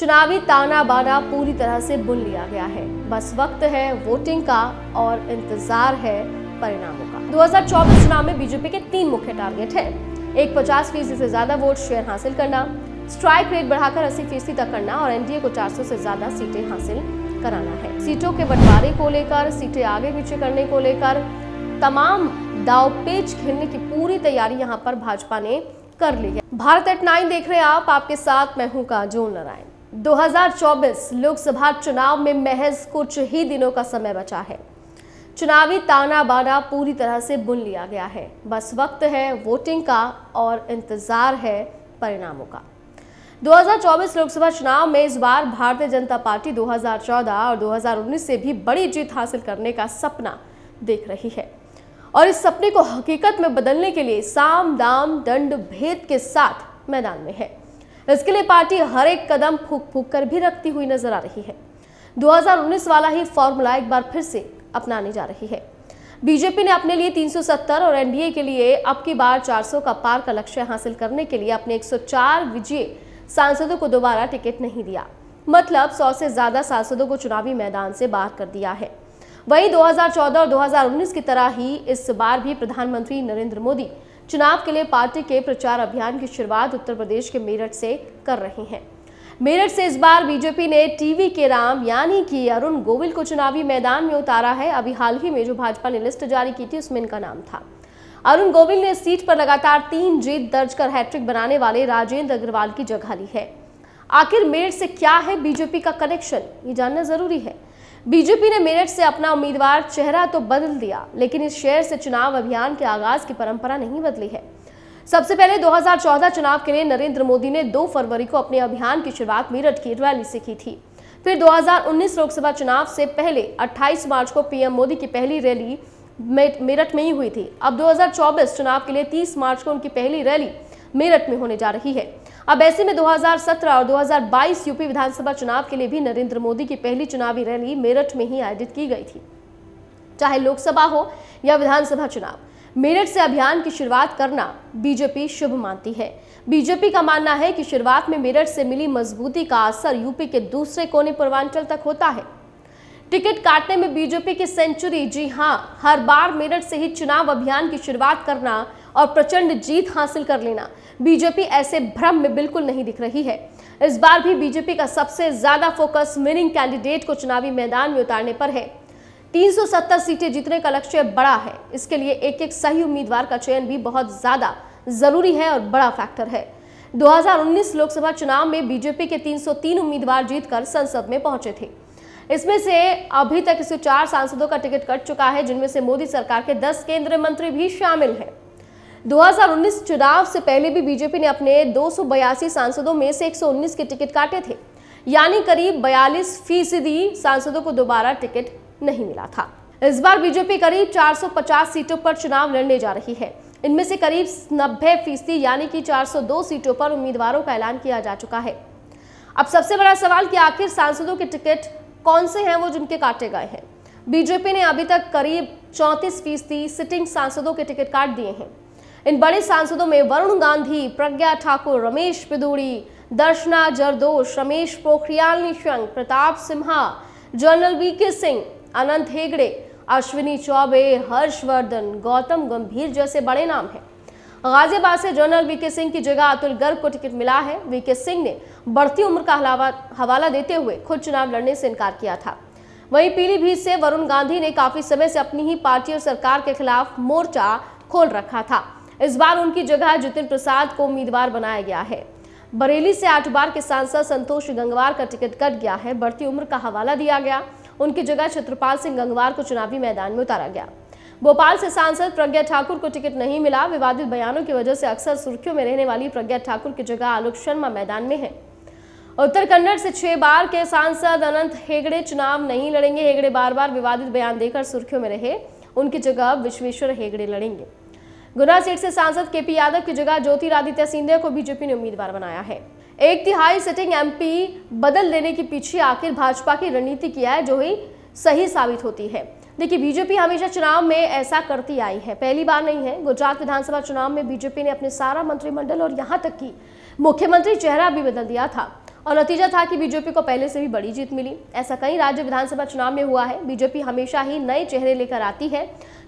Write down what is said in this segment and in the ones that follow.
चुनावी ताना बाना पूरी तरह से बुन लिया गया है बस वक्त है वोटिंग का और इंतजार है परिणामों का 2024 चुनाव में बीजेपी के तीन मुख्य टारगेट हैं एक पचास फीसदी से ज्यादा वोट शेयर हासिल करना स्ट्राइक रेट बढ़ाकर अस्सी फीसदी तक करना और एनडीए को 400 से ज्यादा सीटें हासिल कराना है सीटों के बंटवारे को लेकर सीटें आगे पीछे करने को लेकर तमाम दाव पेच घिरने की पूरी तैयारी यहाँ पर भाजपा ने कर ली है भारत एट नाइन देख रहे हैं आप आपके साथ मैं हूँ काजोल नारायण 2024 लोकसभा चुनाव में महज कुछ ही दिनों का समय बचा है चुनावी ताना बाना पूरी तरह से बुन लिया गया है बस वक्त है वोटिंग का और इंतज़ार है परिणामों का 2024 लोकसभा चुनाव में इस बार भारतीय जनता पार्टी 2014 और 2019 से भी बड़ी जीत हासिल करने का सपना देख रही है और इस सपने को हकीकत में बदलने के लिए साम दाम दंड भेद के साथ मैदान में है इसके लिए पार्टी हर एक कदम फूक फूक कर भी रखती हुई नजर आ रही है 2019 वाला ही फॉर्मूला एक बार फिर से अपनाने जा रही है बीजेपी ने अपने लिए 370 और एनडीए के लिए अब की बार 400 का पार का लक्ष्य हासिल करने के लिए अपने 104 विजयी सांसदों को दोबारा टिकट नहीं दिया मतलब 100 से ज्यादा सांसदों को चुनावी मैदान से बाहर कर दिया है वही 2014 और 2019 की तरह ही इस बार भी प्रधानमंत्री नरेंद्र मोदी चुनाव के लिए पार्टी के प्रचार अभियान की शुरुआत उत्तर प्रदेश के मेरठ से कर रहे हैं मेरठ से इस बार बीजेपी ने टीवी के राम यानी कि अरुण गोविल को चुनावी मैदान में उतारा है अभी हाल ही में जो भाजपा ने लिस्ट जारी की थी उसमें इनका नाम था अरुण गोविल ने सीट पर लगातार तीन जीत दर्ज कर हैट्रिक बनाने वाले राजेंद्र अग्रवाल की जगह ली है आखिर मेरठ से क्या है बीजेपी का कनेक्शन ये जानना जरूरी है बीजेपी ने मेरठ से अपना उम्मीदवार चेहरा तो बदल दिया लेकिन इस शहर से चुनाव अभियान के आगाज की परंपरा नहीं बदली है सबसे पहले 2014 चुनाव के लिए नरेंद्र मोदी ने 2 फरवरी को अपने अभियान की शुरुआत मेरठ की रैली से की थी फिर 2019 लोकसभा चुनाव से पहले 28 मार्च को पीएम मोदी की पहली रैली मेरठ में ही हुई थी अब 2024 चुनाव के लिए 30 मार्च को उनकी पहली रैली मेरठ में होने जा रही है अब ऐसे में 2017 और 2022 यूपी विधानसभा चुनाव के लिए भी नरेंद्र मोदी की पहली चुनावी रैली मेरठ में ही आयोजित की गई थी चाहे लोकसभा हो या विधानसभा चुनाव मेरठ से अभियान की शुरुआत करना बीजेपी शुभ मानती है बीजेपी का मानना है कि शुरुआत में मेरठ से मिली मजबूती का असर यूपी के दूसरे कोने पूर्वांचल तक होता है टिकट काटने में बीजेपी की सेंचुरी जी हां हर बार मेरठ से ही चुनाव अभियान की शुरुआत करना और प्रचंड जीत हासिल कर लेना बीजेपी ऐसे भ्रम में बिल्कुल नहीं दिख रही है इस बार भी बीजेपी का सबसे ज्यादा फोकस विनिंग कैंडिडेट को चुनावी मैदान में उतारने पर है 370 सीटें जीतने का लक्ष्य बड़ा है इसके लिए एक एक सही उम्मीदवार का चयन भी बहुत ज्यादा जरूरी है और बड़ा फैक्टर है 2019 लोकसभा चुनाव में बीजेपी के 303 उम्मीदवार जीतकर संसद में पहुंचे थे इसमें से अभी तक चार सांसदों का टिकट कट चुका है जिनमें से मोदी सरकार के दस केंद्रीय मंत्री भी शामिल हैं 2019 चुनाव से पहले भी बीजेपी ने अपने दो सांसदों में से 119 के टिकट काटे थे यानी करीब बयालीस फीसदी सांसदों को दोबारा टिकट नहीं मिला था इस बार बीजेपी करीब 450 सीटों पर चुनाव लड़ने जा रही है इनमें से करीब नब्बे फीसदी यानी कि 402 सीटों पर उम्मीदवारों का ऐलान किया जा चुका है अब सबसे बड़ा सवाल कि आखिर सांसदों के टिकट कौन से हैं वो जिनके काटे गए हैं बीजेपी ने अभी तक करीब चौंतीस फीसदी सिटिंग सांसदों के टिकट काट दिए हैं इन बड़े सांसदों में Varun Gandhi Pragya Thakur Ramesh Bidhuri Darshana Jardosh Ramesh Pokhriyal Nishank Pratap Simha general V K Singh अनंत हेगड़े अश्विनी चौबे हर्षवर्धन गौतम गंभीर जैसे बड़े नाम हैं गाजियाबाद से जनरल वीके सिंह की जगह अतुल गर्ग को टिकट मिला है वीके सिंह ने बढ़ती उम्र का हवाला देते हुए खुद चुनाव लड़ने से इनकार किया था वहीं पीलीभीत से वरुण गांधी ने काफी समय से अपनी ही पार्टी और सरकार के खिलाफ मोर्चा खोल रखा था इस बार उनकी जगह जितिन प्रसाद को उम्मीदवार बनाया गया है बरेली से आठ बार के सांसद संतोष गंगवार का टिकट कट गया है बढ़ती उम्र का हवाला दिया गया उनकी जगह छत्रपाल सिंह गंगवार को चुनावी मैदान में उतारा गया भोपाल से सांसद प्रज्ञा ठाकुर को टिकट नहीं मिला विवादित बयानों की वजह से अक्सर सुर्खियों में रहने वाली प्रज्ञा ठाकुर की जगह आलोक शर्मा मैदान में है उत्तर कन्नड़ से छह बार के सांसद अनंत हेगड़े चुनाव नहीं लड़ेंगे हेगड़े बार बार विवादित बयान देकर सुर्खियों में रहे उनकी जगह विश्वेश्वर हेगड़े लड़ेंगे गुना सीट से सांसद के पी यादव की जगह ज्योतिरादित्य सिंधिया को बीजेपी ने उम्मीदवार बनाया है एक तिहाई सिटिंग एमपी बदल लेने के पीछे आखिर भाजपा की रणनीति किया है जो ही सही साबित होती है देखिए बीजेपी हमेशा चुनाव में ऐसा करती आई है पहली बार नहीं है गुजरात विधानसभा चुनाव में बीजेपी ने अपने सारा मंत्रिमंडल और यहाँ तक कि मुख्यमंत्री चेहरा भी बदल दिया था और नतीजा था कि बीजेपी को पहले से भी बड़ी जीत मिली ऐसा कई राज्य विधानसभा चुनाव में हुआ है बीजेपी हमेशा ही नए चेहरे लेकर आती है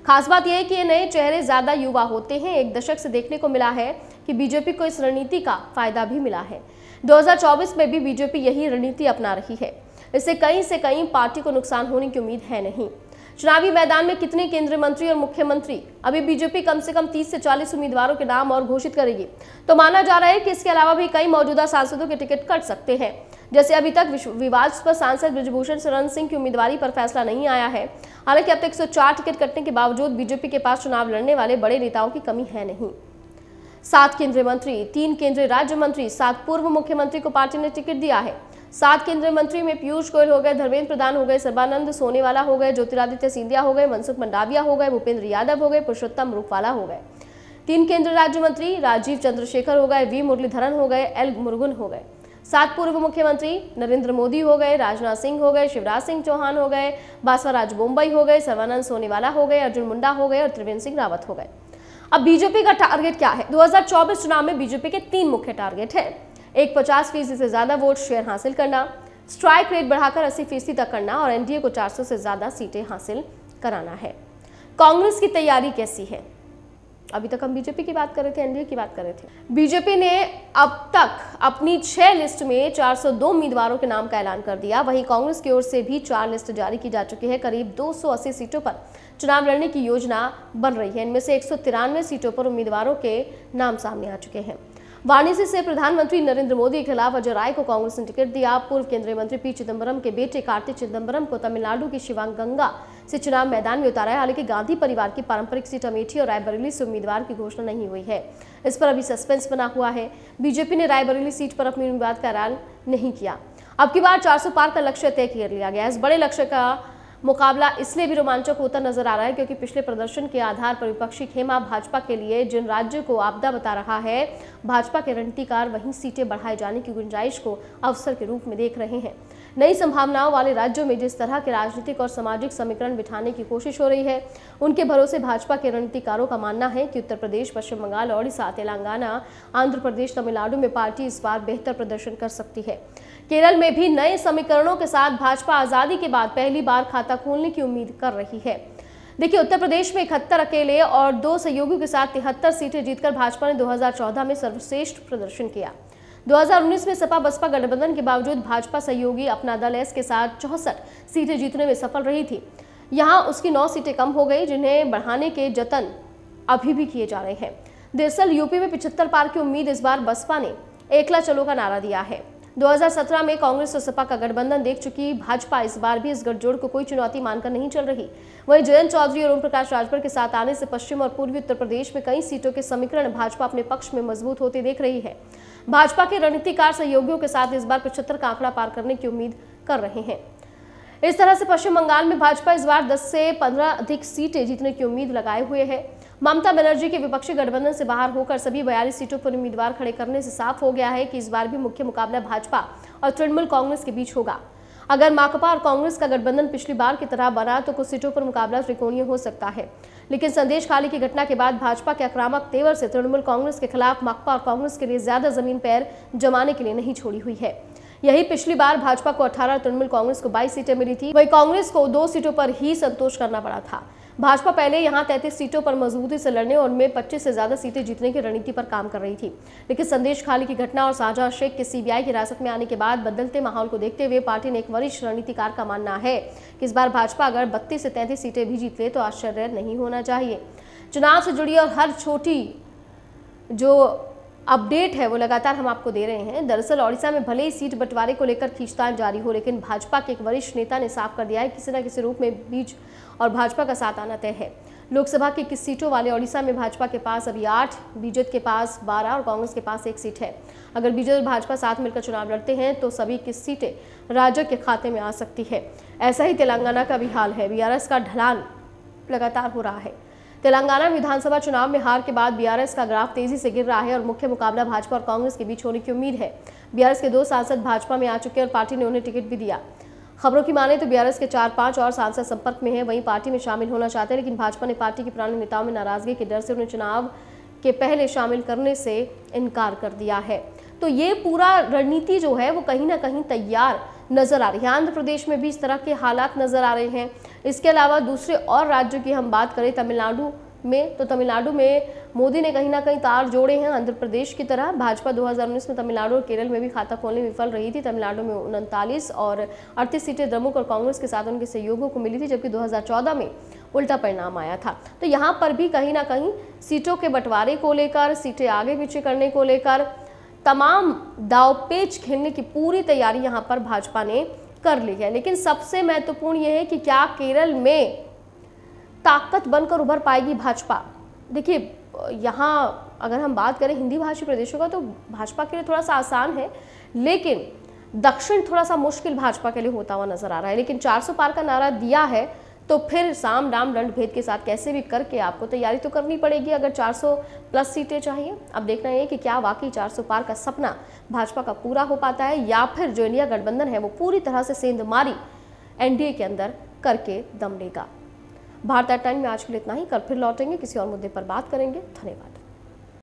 खास बात यह है कि ये नए चेहरे ज़्यादा युवा होते हैं एक दशक से देखने को मिला है कि बीजेपी को इस रणनीति का फायदा भी मिला है दो में भी बीजेपी यही रणनीति अपना रही है इससे कहीं से कहीं पार्टी को नुकसान होने की उम्मीद है नहीं चुनावी मैदान में कितने केंद्रीय मंत्री और मुख्यमंत्री अभी बीजेपी कम से कम 30 से 40 उम्मीदवारों के नाम और घोषित करेगी तो माना जा रहा है कि इसके अलावा भी कई मौजूदा सांसदों के टिकट कट सकते हैं जैसे अभी तक विवाद पर सांसद ब्रजभूषण शरण सिंह की उम्मीदवारी पर फैसला नहीं आया है हालांकि अब तक एक टिकट कटने के बावजूद बीजेपी के पास चुनाव लड़ने वाले बड़े नेताओं की कमी है नहीं सात केंद्रीय मंत्री तीन केंद्रीय राज्य मंत्री सात पूर्व मुख्यमंत्री को पार्टी ने टिकट दिया है सात केंद्रीय मंत्री में पीयूष गोयल हो गए धर्मेंद्र प्रधान हो गए सर्बानंद सोनेवाला हो गए ज्योतिरादित्य सिंधिया हो गए मनसुख मंडाविया हो गए भूपेंद्र यादव हो गए पुरुषोत्तम रूपवाला हो गए तीन केंद्रीय राज्य मंत्री राजीव चंद्रशेखर हो गए वी मुरलीधरन हो गए एल मुर्गुन हो गए सात पूर्व मुख्यमंत्री नरेंद्र मोदी हो गए राजनाथ सिंह हो गए शिवराज सिंह चौहान हो गए बासवाराज बोम्बई हो गए सर्वानंद सोनेवाला हो गए अर्जुन मुंडा हो गए और त्रिवेंद्र सिंह रावत हो गए अब बीजेपी का टारगेट क्या है 2024 चुनाव में बीजेपी के तीन मुख्य टारगेट हैं एक पचास फीसदी से ज़्यादा वोट शेयर हासिल करना स्ट्राइक रेट बढ़ाकर अस्सी फीसदी तक करना और एनडीए को चार से ज़्यादा सीटें हासिल कराना है कांग्रेस की तैयारी कैसी है अभी तक हम बीजेपी की बात कर रहे थे एनडीए की बात कर रहे थे बीजेपी ने अब तक अपनी छह लिस्ट में 402 उम्मीदवारों के नाम का ऐलान कर दिया वहीं कांग्रेस की ओर से भी चार लिस्ट जारी की जा चुकी है करीब 280 सीटों पर चुनाव लड़ने की योजना बन रही है इनमें से एक सीटों पर उम्मीदवारों के नाम सामने आ चुके हैं वाराणसी से प्रधानमंत्री नरेंद्र मोदी के खिलाफ अजय राय को कांग्रेस ने टिकट दिया पूर्व केंद्रीय मंत्री पी चिदम्बरम के बेटे कार्तिक चिदम्बरम को तमिलनाडु की शिवांगंगा से चुनाव मैदान में उतारा है हालांकि गांधी परिवार की पारंपरिक सीट अमेठी और रायबरेली से उम्मीदवार की घोषणा नहीं हुई है इस पर अभी सस्पेंस बना हुआ है बीजेपी ने रायबरेली सीट पर अपने उम्मीदवार का ऐलान नहीं किया अब की बार चार पार का लक्ष्य तय कर लिया गया इस बड़े लक्ष्य का मुकाबला इसलिए भी रोमांचक होता नजर आ रहा है क्योंकि पिछले प्रदर्शन के आधार पर विपक्षी खेमा भाजपा के लिए जिन राज्यों को आपदा बता रहा है भाजपा के रणनीतिकार वहीं सीटें बढ़ाए जाने की गुंजाइश को अवसर के रूप में देख रहे हैं नई संभावनाओं वाले राज्यों में जिस तरह के राजनीतिक और सामाजिक समीकरण बिठाने की कोशिश हो रही है उनके भरोसे भाजपा के रणनीतिकारों का मानना है कि उत्तर प्रदेश पश्चिम बंगाल ओडिशा तेलंगाना आंध्र प्रदेश तमिलनाडु में पार्टी इस बार बेहतर प्रदर्शन कर सकती है केरल में भी नए समीकरणों के साथ भाजपा आज़ादी के बाद पहली बार खाता खोलने की उम्मीद कर रही है देखिए उत्तर प्रदेश में इकहत्तर अकेले और दो सहयोगियों के साथ तिहत्तर सीटें जीतकर भाजपा ने 2014 में सर्वश्रेष्ठ प्रदर्शन किया 2019 में सपा बसपा गठबंधन के बावजूद भाजपा सहयोगी अपना दल एस के साथ चौसठ सीटें जीतने में सफल रही थी यहाँ उसकी नौ सीटें कम हो गई जिन्हें बढ़ाने के जतन अभी भी किए जा रहे हैं दरअसल यूपी में पिछहत्तर पार की उम्मीद इस बार बसपा ने एकला चलो का नारा दिया है 2017 में कांग्रेस और सपा का गठबंधन देख चुकी भाजपा इस बार भी इस गठजोड़ को कोई चुनौती मानकर नहीं चल रही वहीं जयंत चौधरी और ओम प्रकाश राजभर के साथ आने से पश्चिम और पूर्वी उत्तर प्रदेश में कई सीटों के समीकरण भाजपा अपने पक्ष में मजबूत होते देख रही है भाजपा के रणनीतिकार सहयोगियों के साथ इस बार पचहत्तर का आंकड़ा पार करने की उम्मीद कर रहे हैं इस तरह से पश्चिम बंगाल में भाजपा इस बार 10 से 15 अधिक सीटें जीतने की उम्मीद लगाए हुए है ममता बनर्जी के विपक्षी गठबंधन से बाहर होकर सभी बयालीस सीटों पर उम्मीदवार खड़े करने से साफ हो गया है कि इस बार भी मुख्य मुकाबला भाजपा और तृणमूल कांग्रेस के बीच होगा अगर माकपा और कांग्रेस का गठबंधन पिछली बार की तरह बना तो कुछ सीटों पर मुकाबला त्रिकोणीय हो सकता है लेकिन संदेश खाली की घटना के बाद भाजपा के आक्रामक तेवर से तृणमूल कांग्रेस के खिलाफ माकपा और कांग्रेस के लिए ज्यादा जमीन पैर जमाने के लिए नहीं छोड़ी हुई है यही पिछली बार भाजपा को 18 तृणमूल कांग्रेस को 22 सीटें मिली थी वही कांग्रेस को दो सीटों पर ही संतोष करना पड़ा था भाजपा पहले यहां तैंतीस सीटों पर मजबूती से लड़ने और उनमें पच्चीस से ज्यादा सीटें जीतने की रणनीति पर काम कर रही थी लेकिन संदेश खाली की घटना और साझा शेख के सीबीआई की हिरासत में आने के बाद बदलते माहौल को देखते हुए पार्टी ने एक वरिष्ठ रणनीतिकार का मानना है कि इस बार भाजपा अगर बत्तीस से तैंतीस सीटें भी जीत ले तो आश्चर्य नहीं होना चाहिए चुनाव से जुड़ी और हर छोटी जो अपडेट है वो लगातार हम आपको दे रहे हैं दरअसल ओडिशा में भले ही सीट बंटवारे को लेकर खींचतान जारी हो लेकिन भाजपा के एक वरिष्ठ नेता ने साफ कर दिया है किसी न किसी रूप में बीच और भाजपा का साथ आना तय है लोकसभा की किस सीटों वाले ओडिशा में भाजपा के पास अभी आठ बीजेपी के पास बारह और कांग्रेस के पास एक सीट है अगर बीजेपी और भाजपा साथ मिलकर चुनाव लड़ते हैं तो सभी किस सीटें राज्य के खाते में आ सकती है ऐसा ही तेलंगाना का भी हाल है बी का ढलान लगातार हो रहा है तेलंगाना विधानसभा चुनाव में हार के बाद बीआरएस का ग्राफ तेजी से गिर रहा है और मुख्य मुकाबला भाजपा और कांग्रेस के बीच होने की उम्मीद है बीआरएस के दो सांसद भाजपा में आ चुके और पार्टी ने उन्हें टिकट भी दिया खबरों की माने तो बीआरएस के चार पांच और सांसद संपर्क में है वहीं पार्टी में शामिल होना चाहते हैं लेकिन भाजपा ने पार्टी के पुराने नेताओं में नाराजगी के डर से उन्हें चुनाव के पहले शामिल करने से इनकार कर दिया है तो ये पूरा रणनीति जो है वो कहीं ना कहीं तैयार नज़र आ रही है आंध्र प्रदेश में भी इस तरह के हालात नज़र आ रहे हैं इसके अलावा दूसरे और राज्यों की हम बात करें तमिलनाडु में तो तमिलनाडु में मोदी ने कहीं ना कहीं तार जोड़े हैं आंध्र प्रदेश की तरह भाजपा 2019 में तमिलनाडु और केरल में भी खाता खोलने में विफल रही थी तमिलनाडु में उनतालीस और अड़तीस सीटें द्रमुक और कांग्रेस के साथ उनके सहयोगों को मिली थी जबकि 2014 में उल्टा परिणाम आया था तो यहाँ पर भी कहीं ना कहीं सीटों के बंटवारे को लेकर सीटें आगे पीछे करने को लेकर तमाम दावपेच खेलने की पूरी तैयारी यहां पर भाजपा ने कर ली है लेकिन सबसे महत्वपूर्ण यह है कि क्या केरल में ताकत बनकर उभर पाएगी भाजपा देखिए यहाँ अगर हम बात करें हिंदी भाषी प्रदेशों का तो भाजपा के लिए थोड़ा सा आसान है लेकिन दक्षिण थोड़ा सा मुश्किल भाजपा के लिए होता हुआ नजर आ रहा है लेकिन 400 पार का नारा दिया है तो फिर साम राम दंड भेद के साथ कैसे भी करके आपको तैयारी तो करनी पड़ेगी अगर 400 प्लस सीटें चाहिए अब देखना है कि क्या वाकई 400 पार का सपना भाजपा का पूरा हो पाता है या फिर जो इंडिया गठबंधन है वो पूरी तरह से सेंध मारी एनडीए के अंदर करके दम लेगा भारत टाइम में आज के लिए इतना ही कल फिर लौटेंगे किसी और मुद्दे पर बात करेंगे धन्यवाद